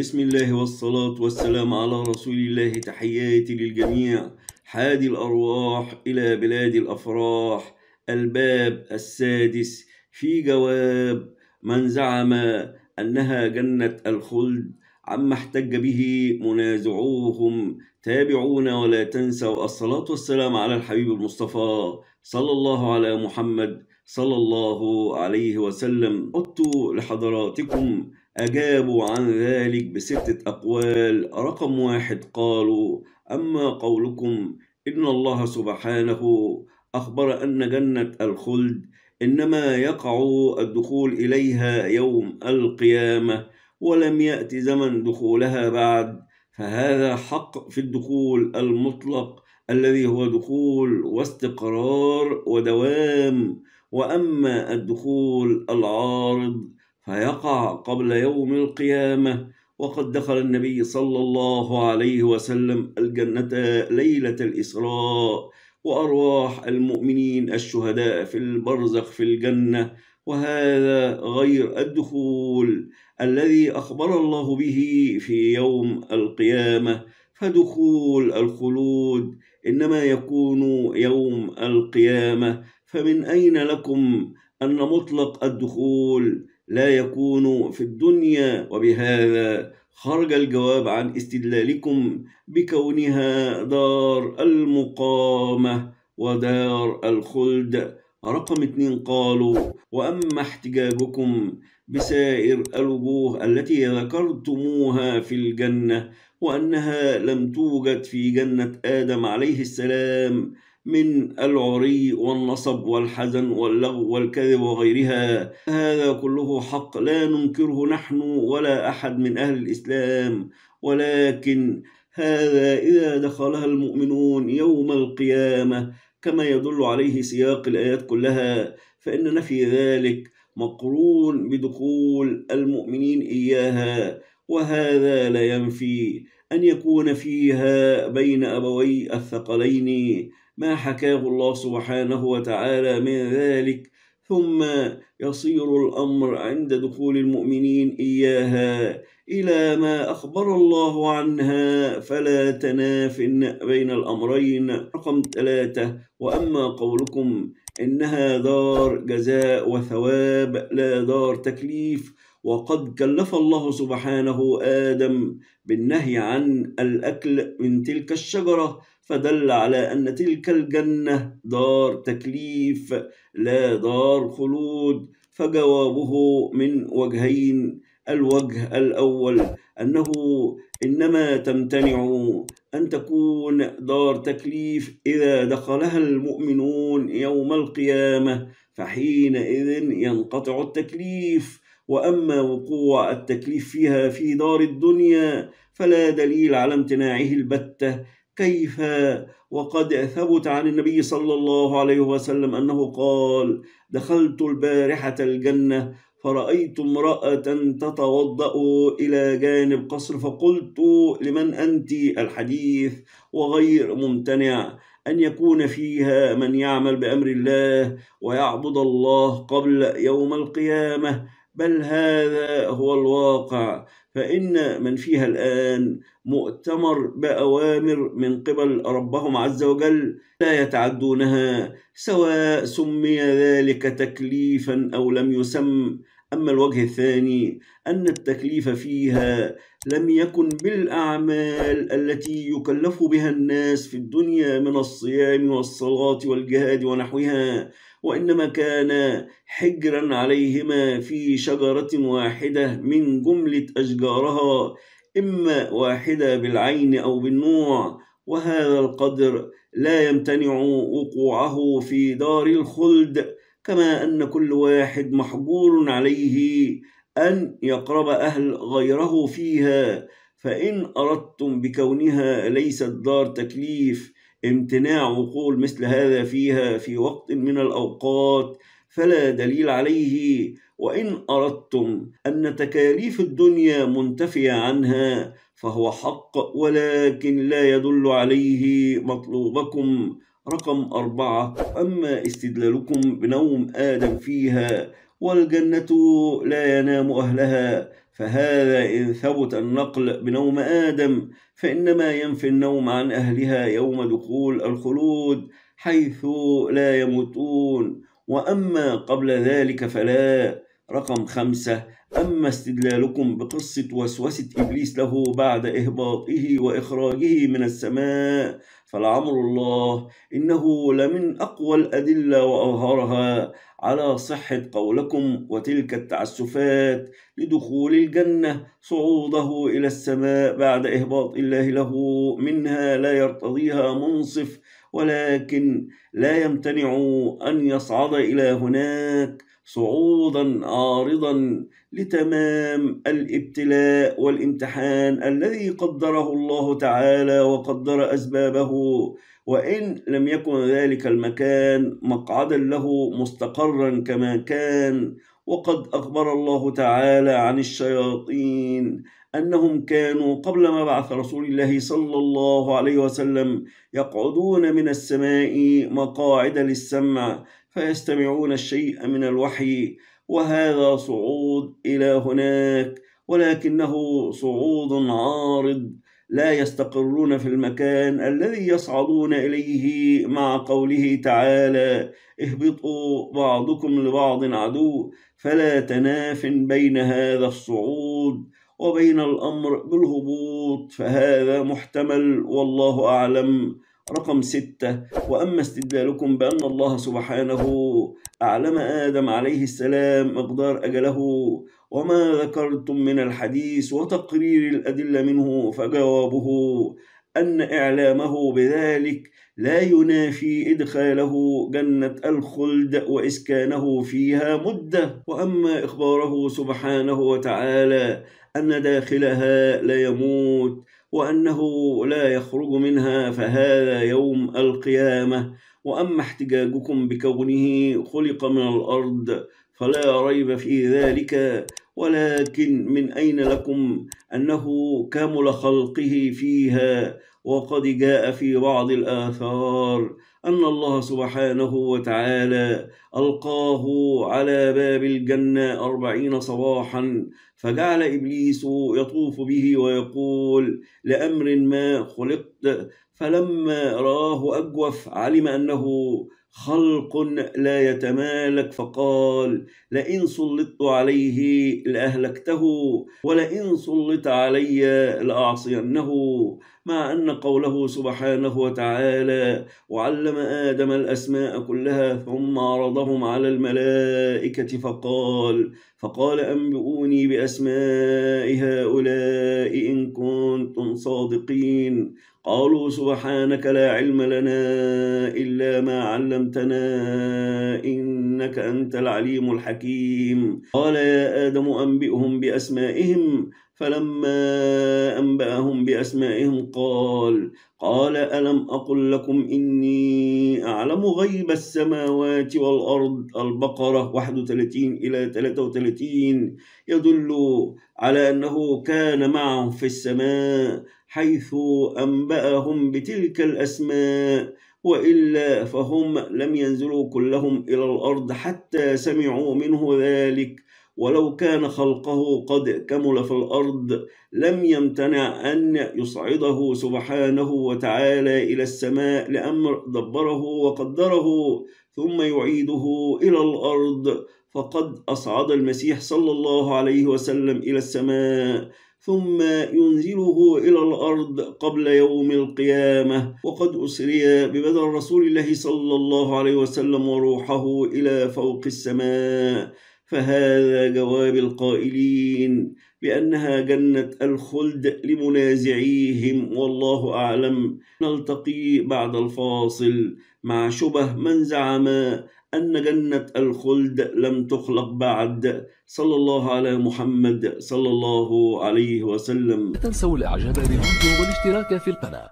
بسم الله والصلاة والسلام على رسول الله تحياتي للجميع حادي الأرواح إلى بلاد الأفراح الباب السادس في جواب من زعم أنها جنة الخلد عما احتج به منازعوهم تابعونا ولا تنسوا الصلاة والسلام على الحبيب المصطفى صلى الله على محمد صلى الله عليه وسلم عدت لحضراتكم أجابوا عن ذلك بستة أقوال رقم واحد قالوا أما قولكم إن الله سبحانه أخبر أن جنة الخلد إنما يقع الدخول إليها يوم القيامة ولم يأت زمن دخولها بعد فهذا حق في الدخول المطلق الذي هو دخول واستقرار ودوام وأما الدخول العارض فيقع قبل يوم القيامة وقد دخل النبي صلى الله عليه وسلم الجنة ليلة الإسراء وأرواح المؤمنين الشهداء في البرزخ في الجنة وهذا غير الدخول الذي أخبر الله به في يوم القيامة فدخول الخلود إنما يكون يوم القيامة فمن أين لكم أن مطلق الدخول لا يكون في الدنيا وبهذا خرج الجواب عن استدلالكم بكونها دار المقامة ودار الخلد رقم اثنين قالوا وأما احتجاجكم بسائر الوجوه التي ذكرتموها في الجنة وأنها لم توجد في جنة آدم عليه السلام من العري والنصب والحزن واللغو والكذب وغيرها هذا كله حق لا ننكره نحن ولا أحد من أهل الإسلام ولكن هذا إذا دخلها المؤمنون يوم القيامة كما يدل عليه سياق الآيات كلها فإن نفي ذلك مقرون بدخول المؤمنين إياها وهذا لا ينفي أن يكون فيها بين أبوي الثقلين ما حكاه الله سبحانه وتعالى من ذلك ثم يصير الأمر عند دخول المؤمنين إياها إلى ما أخبر الله عنها فلا تناف بين الأمرين رقم ثلاثة وأما قولكم إنها دار جزاء وثواب لا دار تكليف وقد كلف الله سبحانه آدم بالنهي عن الأكل من تلك الشجرة فدل على أن تلك الجنة دار تكليف لا دار خلود فجوابه من وجهين الوجه الأول أنه إنما تمتنع أن تكون دار تكليف إذا دخلها المؤمنون يوم القيامة فحينئذ ينقطع التكليف وأما وقوع التكليف فيها في دار الدنيا فلا دليل على امتناعه البتة كيف وقد ثبت عن النبي صلى الله عليه وسلم أنه قال دخلت البارحة الجنة فرأيت امرأة تتوضأ إلى جانب قصر فقلت لمن أنت الحديث وغير ممتنع أن يكون فيها من يعمل بأمر الله ويعبد الله قبل يوم القيامة بل هذا هو الواقع فإن من فيها الآن مؤتمر بأوامر من قبل ربهم عز وجل لا يتعدونها سواء سمي ذلك تكليفا أو لم يسم أما الوجه الثاني أن التكليف فيها لم يكن بالأعمال التي يكلف بها الناس في الدنيا من الصيام والصلاة والجهاد ونحوها وإنما كان حجرا عليهما في شجرة واحدة من جملة أشجارها إما واحدة بالعين أو بالنوع وهذا القدر لا يمتنع وقوعه في دار الخلد كما أن كل واحد محجور عليه أن يقرب أهل غيره فيها فإن أردتم بكونها ليست دار تكليف امتناع وقول مثل هذا فيها في وقت من الأوقات فلا دليل عليه وإن أردتم أن تكاليف الدنيا منتفية عنها فهو حق ولكن لا يدل عليه مطلوبكم رقم أربعة أما استدلالكم بنوم آدم فيها والجنة لا ينام أهلها فهذا إن ثبت النقل بنوم آدم فإنما ينفي النوم عن أهلها يوم دخول الخلود حيث لا يموتون وأما قبل ذلك فلا رقم خمسة أما استدلالكم بقصة وسوسة إبليس له بعد إهباطه وإخراجه من السماء فلعمر الله إنه لمن أقوى الأدلة وأظهرها على صحة قولكم وتلك التعسفات لدخول الجنة صعوده إلى السماء بعد إهباط الله له منها لا يرتضيها منصف ولكن لا يمتنع أن يصعد إلى هناك صعودا عارضا لتمام الابتلاء والامتحان الذي قدره الله تعالى وقدر اسبابه وان لم يكن ذلك المكان مقعدا له مستقرا كما كان وقد اخبر الله تعالى عن الشياطين انهم كانوا قبل ما بعث رسول الله صلى الله عليه وسلم يقعدون من السماء مقاعد للسمع فيستمعون الشيء من الوحي وهذا صعود إلى هناك ولكنه صعود عارض لا يستقرون في المكان الذي يصعدون إليه مع قوله تعالى اهبطوا بعضكم لبعض عدو فلا تناف بين هذا الصعود وبين الأمر بالهبوط فهذا محتمل والله أعلم رقم ستة وأما استدلالكم بأن الله سبحانه أعلم آدم عليه السلام مقدار أجله وما ذكرتم من الحديث وتقرير الأدلة منه فجوابه أن إعلامه بذلك لا ينافي إدخاله جنة الخلد وإسكانه فيها مدة وأما إخباره سبحانه وتعالى أن داخلها لا يموت وأنه لا يخرج منها فهذا يوم القيامة وأما احتجاجكم بكونه خلق من الأرض فلا ريب في ذلك ولكن من أين لكم أنه كمل خلقه فيها وقد جاء في بعض الآثار أن الله سبحانه وتعالى ألقاه على باب الجنة أربعين صباحا فجعل إبليس يطوف به ويقول لأمر ما خلقت فلما راه أجوف علم أنه خلق لا يتمالك فقال لئن سلطت عليه لأهلكته ولئن سلط علي لأعصينه مع أن قوله سبحانه وتعالى وعلم علم آدم الأسماء كلها ثم عرضهم على الملائكة فقال فقال أنبئوني بأسماء هؤلاء إن كنتم صادقين قالوا سبحانك لا علم لنا إلا ما علمتنا إنك أنت العليم الحكيم قال يا آدم أنبئهم بأسمائهم فلما أنبأهم بأسمائهم قال قال ألم أقل لكم إني أعلم غيب السماوات والأرض البقرة 31 إلى 33 يدل على أنه كان معهم في السماء حيث أنبأهم بتلك الأسماء وإلا فهم لم ينزلوا كلهم إلى الأرض حتى سمعوا منه ذلك ولو كان خلقه قد كمل في الأرض لم يمتنع أن يصعده سبحانه وتعالى إلى السماء لأمر دبره وقدره ثم يعيده إلى الأرض فقد أصعد المسيح صلى الله عليه وسلم إلى السماء ثم ينزله إلى الأرض قبل يوم القيامة وقد أسري ببدر رسول الله صلى الله عليه وسلم وروحه إلى فوق السماء فهذا جواب القائلين بأنها جنة الخلد لمنازعيهم والله أعلم نلتقي بعد الفاصل مع شبه من زعم أن جنة الخلد لم تخلق بعد صلى الله على محمد صلى الله عليه وسلم لا تنسوا الإعجاب بالفيديو والاشتراك في القناة